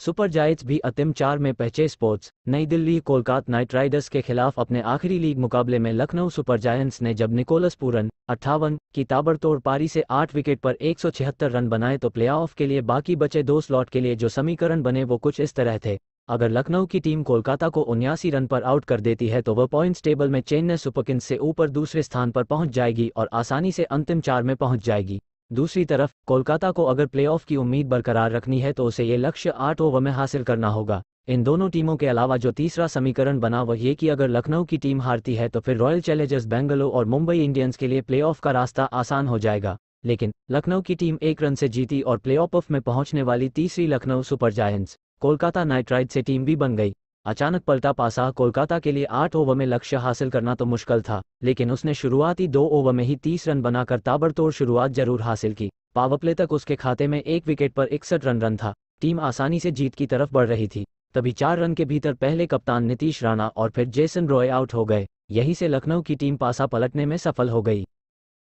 super giants भी अतिम चार में पहचे स्पोर्ट्स नई दिल्ली कोलकाता नाइट राइडर्स के खिलाफ अपने आखिरी लीग मुकाबले में लखनऊ सुपर जायंट्स ने जब निकोलस पूरन अट्ठावन की ताबड़तोड़ पारी से आठ विकेट पर 176 रन बनाए तो प्लेऑफ के लिए बाकी बचे दो स्लॉट के लिए जो समीकरण बने वो कुछ इस तरह थे अगर लखनऊ की टीम कोलकाता को उन्यासी रन पर आउट कर देती है तो वह पॉइंट्स टेबल में चेन्नई सुपरकिंग्स से ऊपर दूसरे स्थान पर पहुंच जाएगी और आसानी से अंतिम चार में पहुंच जाएगी दूसरी तरफ कोलकाता को अगर प्लेऑफ की उम्मीद बरकरार रखनी है तो उसे ये लक्ष्य आठ ओवर में हासिल करना होगा इन दोनों टीमों के अलावा जो तीसरा समीकरण बना वह ये कि अगर लखनऊ की टीम हारती है तो फिर रॉयल चैलेंजर्स बेंगलोर और मुंबई इंडियंस के लिए प्लेऑफ का रास्ता आसान हो जाएगा लेकिन लखनऊ की टीम एक रन से जीती और प्लेऑफ में पहुंचने वाली तीसरी Lucknow Super Giants Kolkata Knight Ride से टीम भी बन गई अचानक पलटा पासा कोलकाता के लिए आठ ओवर में लक्ष्य हासिल करना तो मुश्किल था लेकिन उसने शुरुआती दो ओवर में ही तीस रन बनाकर ताबड़तोड़ शुरुआत जरूर हासिल की पावरप्ले तक उसके खाते में एक विकेट पर इकसठ रन रन था टीम आसानी से जीत की तरफ बढ़ रही थी तभी चार रन के भीतर पहले कप्तान नीतीश राणा और फिर जेसन रॉय आउट हो गए यहीं से लखनऊ की टीम पासा पलटने में सफल हो गई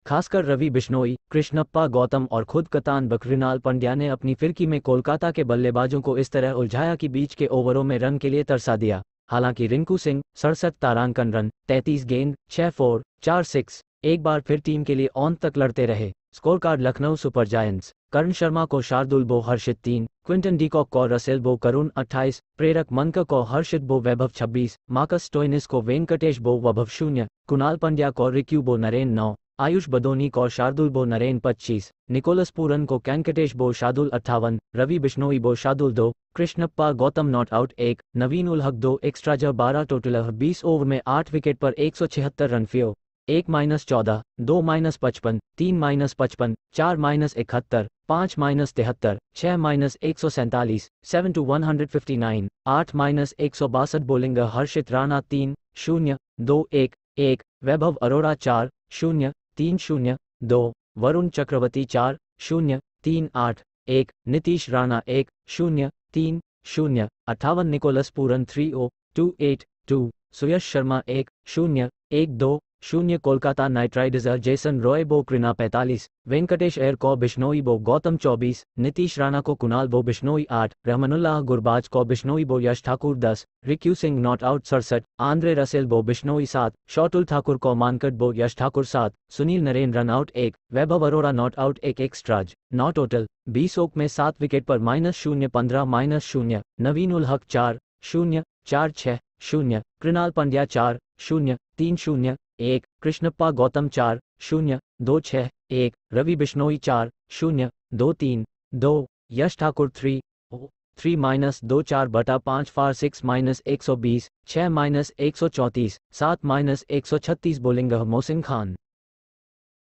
खासकर रवि बिश्नोई कृष्णप्पा गौतम और खुद कतान बकरीनाल पंड्या ने अपनी फिरकी में कोलकाता के बल्लेबाजों को इस तरह उलझाया कि बीच के ओवरों में रन के लिए तरसा दिया हालांकि रिंकू सिंह सड़सठ तारांकन रन 33 गेंद छह फोर चार सिक्स एक बार फिर टीम के लिए ऑन तक लड़ते रहे score card Lucknow Super Giants Karan Sharma को शार्दुल बो हर्षित तीन क्विंटन डीकॉक को रसेल बो करुण अट्ठाईस प्रेरक मनक को हर्षित बो वैभव छब्बीस मार्कस टोइनिस को वेंकटेश बो वैभव शून्य कुणाल पंड्या को रिक्यू बो नरेन नौ आयुष बदोनी को शार्दुल बो नरेन पच्चीस निकोलस पूरन को कैंकटेश बो शादुल अट्ठावन रवि बिश्नोई बो शादुल दो कृष्णप्पा गौतम नॉट आउट एक नवीन उल हक दो एक्स्ट्रा बारह टोटल बीस ओवर में आठ विकेट पर एक सौ छिहत्तर रन फ्यो एक माइनस चौदह दो माइनस पचपन तीन माइनस पचपन चार माइनस इकहत्तर पाँच माइनस तिहत्तर छः माइनस एक सौ सैंतालीस seven two one hundred fifty nine आठ माइनस एक सौ बासठ बोलिंग हर्षित राणा तीन शून्य दो एक एक वैभव अरोड़ा चार शून्य तीन शून्य दो वरुण चक्रवर्ती चार शून्य तीन आठ एक नीतीश राणा एक शून्य तीन शून्य अठावन Nicholas Pooran three O two eight two Suyash Sharma एक शून्य एक दो शून्य Kolkata Knight Riders Jason Roy b क्रिना पैंतालीस वेंकटेश एयर को बिश्नोई बो गौतम चौबीस नीतीश राणा को कुणाल बो बिश्नोई आठ रहमनुल्लाह गुरबाज को बिश्नोई बो यश ठाकुर दस रिक्यू सिंह नॉट आउट सड़सठ आंद्रे रसेल बो बिश्नोई सात शौटुल ठाकुर को मानकट बो यश ठाकुर सात सुनील नरेन रन आउट एक वैभव अरोरा नॉट आउट एक एक्स्ट्राज नॉट टोटल बीस ओक में सात विकेट पर माइनस शून्य पंद्रह माइनस शून्य नवीन उल हक चार शून्य चार छः शून्य कृणाल पंड्या चार शून्य तीन शून्य एक कृष्णप्पा गौतम चार शून्य दो छः एक रवि बिश्नोई चार शून्य दो तीन दो Yash Thakur three three minus दो चार बटा पाँच फार सिक्स माइनस एक सौ बीस छः माइनस एक सौ चौंतीस सात माइनस एक सौ छत्तीस बोलिंग मोहसिन खान